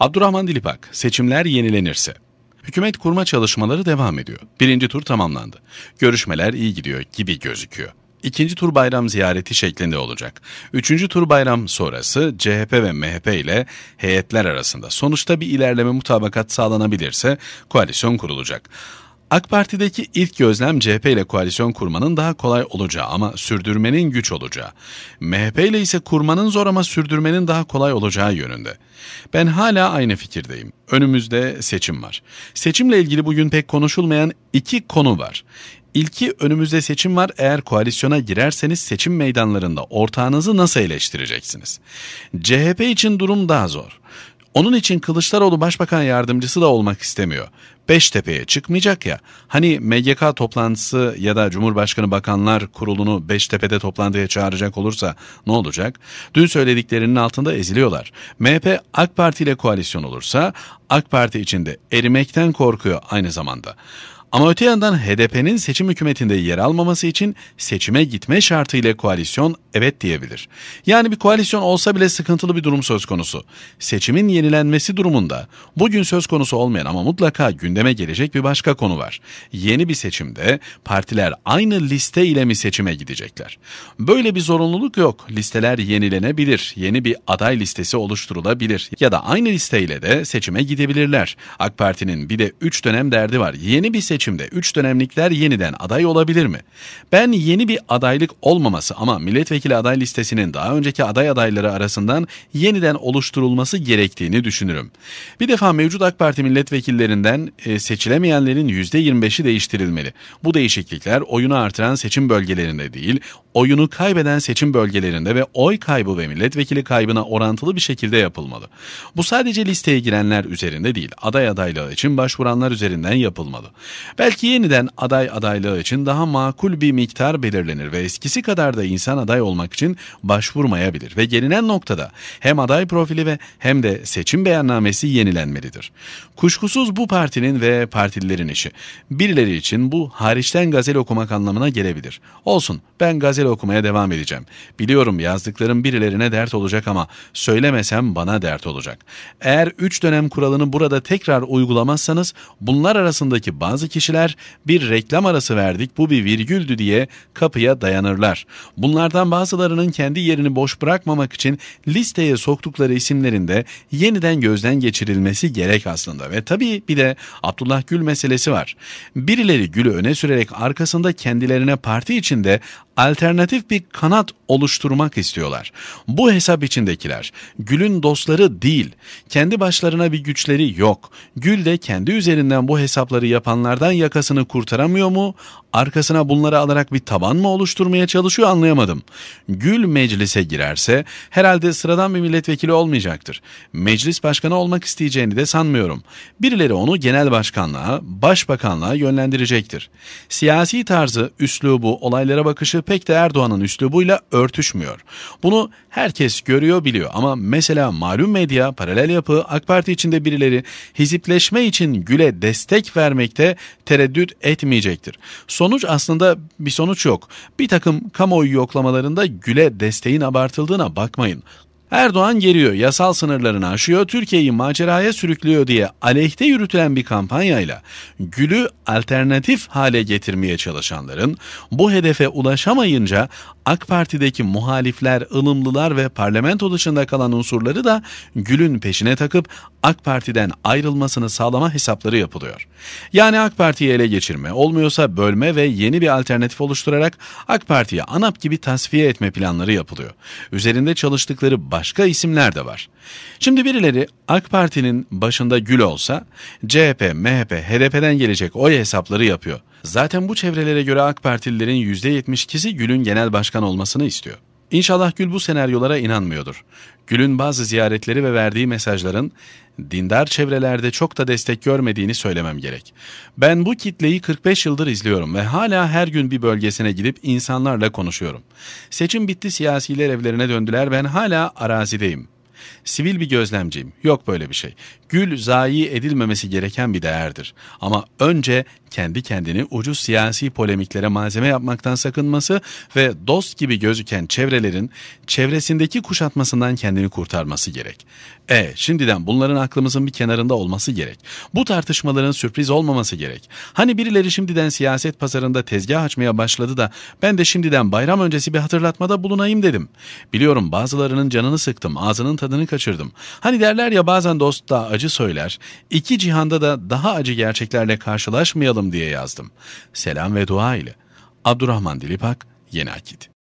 Abdurrahman Dilipak, seçimler yenilenirse. Hükümet kurma çalışmaları devam ediyor. Birinci tur tamamlandı. Görüşmeler iyi gidiyor gibi gözüküyor. İkinci tur bayram ziyareti şeklinde olacak. Üçüncü tur bayram sonrası CHP ve MHP ile heyetler arasında sonuçta bir ilerleme mutabakat sağlanabilirse koalisyon kurulacak. AK Parti'deki ilk gözlem CHP ile koalisyon kurmanın daha kolay olacağı ama sürdürmenin güç olacağı. MHP ile ise kurmanın zor ama sürdürmenin daha kolay olacağı yönünde. Ben hala aynı fikirdeyim. Önümüzde seçim var. Seçimle ilgili bugün pek konuşulmayan iki konu var. İlki önümüzde seçim var. Eğer koalisyona girerseniz seçim meydanlarında ortağınızı nasıl eleştireceksiniz? CHP için durum daha zor. Onun için Kılıçdaroğlu başbakan yardımcısı da olmak istemiyor. Beştepe'ye çıkmayacak ya. Hani MGK toplantısı ya da Cumhurbaşkanı Bakanlar Kurulu'nu Beştepe'de toplantıya çağıracak olursa ne olacak? Dün söylediklerinin altında eziliyorlar. MHP AK Parti ile koalisyon olursa AK Parti içinde erimekten korkuyor aynı zamanda. Ama öte yandan HDP'nin seçim hükümetinde yer almaması için seçime gitme şartı ile koalisyon evet diyebilir. Yani bir koalisyon olsa bile sıkıntılı bir durum söz konusu. Seçimin yenilenmesi durumunda bugün söz konusu olmayan ama mutlaka gündeme gelecek bir başka konu var. Yeni bir seçimde partiler aynı liste ile mi seçime gidecekler? Böyle bir zorunluluk yok. Listeler yenilenebilir. Yeni bir aday listesi oluşturulabilir. Ya da aynı listeyle de seçime gidebilirler. AK Parti'nin bir de 3 dönem derdi var. Yeni bir seçim seçimde 3 dönemlikler yeniden aday olabilir mi? Ben yeni bir adaylık olmaması ama milletvekili aday listesinin daha önceki aday adayları arasından yeniden oluşturulması gerektiğini düşünürüm. Bir defa mevcut AK Parti milletvekillerinden e, seçilemeyenlerin %25'i değiştirilmeli. Bu değişiklikler oyunu artıran seçim bölgelerinde değil, oyunu kaybeden seçim bölgelerinde ve oy kaybı ve milletvekili kaybına orantılı bir şekilde yapılmalı. Bu sadece listeye girenler üzerinde değil, aday adaylığı için başvuranlar üzerinden yapılmalı. Belki yeniden aday adaylığı için daha makul bir miktar belirlenir ve eskisi kadar da insan aday olmak için başvurmayabilir ve gelinen noktada hem aday profili ve hem de seçim beyannamesi yenilenmelidir. Kuşkusuz bu partinin ve partililerin işi. Birileri için bu hariçten gazel okumak anlamına gelebilir. Olsun ben gazel okumaya devam edeceğim. Biliyorum yazdıklarım birilerine dert olacak ama söylemesem bana dert olacak. Eğer üç dönem kuralını burada tekrar uygulamazsanız bunlar arasındaki bazı kişilerin kişiler bir reklam arası verdik bu bir virgüldü diye kapıya dayanırlar. Bunlardan bazılarının kendi yerini boş bırakmamak için listeye soktukları isimlerin de yeniden gözden geçirilmesi gerek aslında. Ve tabii bir de Abdullah Gül meselesi var. Birileri Gül'ü öne sürerek arkasında kendilerine parti içinde alternatif bir kanat oluşturmak istiyorlar. Bu hesap içindekiler Gül'ün dostları değil, kendi başlarına bir güçleri yok. Gül de kendi üzerinden bu hesapları yapanlardan bunlardan yakasını kurtaramıyor mu? Arkasına bunları alarak bir taban mı oluşturmaya çalışıyor anlayamadım. Gül meclise girerse herhalde sıradan bir milletvekili olmayacaktır. Meclis başkanı olmak isteyeceğini de sanmıyorum. Birileri onu genel başkanlığa, başbakanlığa yönlendirecektir. Siyasi tarzı, üslubu, olaylara bakışı pek de Erdoğan'ın üslubuyla örtüşmüyor. Bunu herkes görüyor biliyor ama mesela malum medya, paralel yapı, AK Parti içinde birileri hizipleşme için Gül'e destek vermekte tereddüt etmeyecektir. Sonuç aslında bir sonuç yok. Bir takım kamuoyu yoklamalarında Gül'e desteğin abartıldığına bakmayın. Erdoğan geriyor, yasal sınırlarını aşıyor, Türkiye'yi maceraya sürüklüyor diye aleyhte yürütülen bir kampanyayla Gül'ü alternatif hale getirmeye çalışanların bu hedefe ulaşamayınca AK Parti'deki muhalifler, ılımlılar ve parlamento dışında kalan unsurları da Gül'ün peşine takıp AK Parti'den ayrılmasını sağlama hesapları yapılıyor. Yani AK Parti'yi ele geçirme, olmuyorsa bölme ve yeni bir alternatif oluşturarak AK Parti'yi ANAP gibi tasfiye etme planları yapılıyor. Üzerinde çalıştıkları başka isimler de var. Şimdi birileri AK Parti'nin başında Gül olsa CHP, MHP, HDP'den gelecek oy hesapları yapıyor. Zaten bu çevrelere göre AK Partililerin %72'si Gül'ün genel başkan olmasını istiyor. İnşallah Gül bu senaryolara inanmıyordur. Gül'ün bazı ziyaretleri ve verdiği mesajların dindar çevrelerde çok da destek görmediğini söylemem gerek. Ben bu kitleyi 45 yıldır izliyorum ve hala her gün bir bölgesine gidip insanlarla konuşuyorum. Seçim bitti siyasiler evlerine döndüler ben hala arazideyim. Sivil bir gözlemciyim. Yok böyle bir şey. Gül zayi edilmemesi gereken bir değerdir. Ama önce kendi kendini ucuz siyasi polemiklere malzeme yapmaktan sakınması ve dost gibi gözüken çevrelerin çevresindeki kuşatmasından kendini kurtarması gerek. E şimdiden bunların aklımızın bir kenarında olması gerek. Bu tartışmaların sürpriz olmaması gerek. Hani birileri şimdiden siyaset pazarında tezgah açmaya başladı da ben de şimdiden bayram öncesi bir hatırlatmada bulunayım dedim. Biliyorum bazılarının canını sıktım, ağzının tadını kaçırdım. Hani derler ya bazen dost da acı söyler. İki cihanda da daha acı gerçeklerle karşılaşmayalım konuşalım diye yazdım. Selam ve dua ile. Abdurrahman Dilipak, Yeni Akit.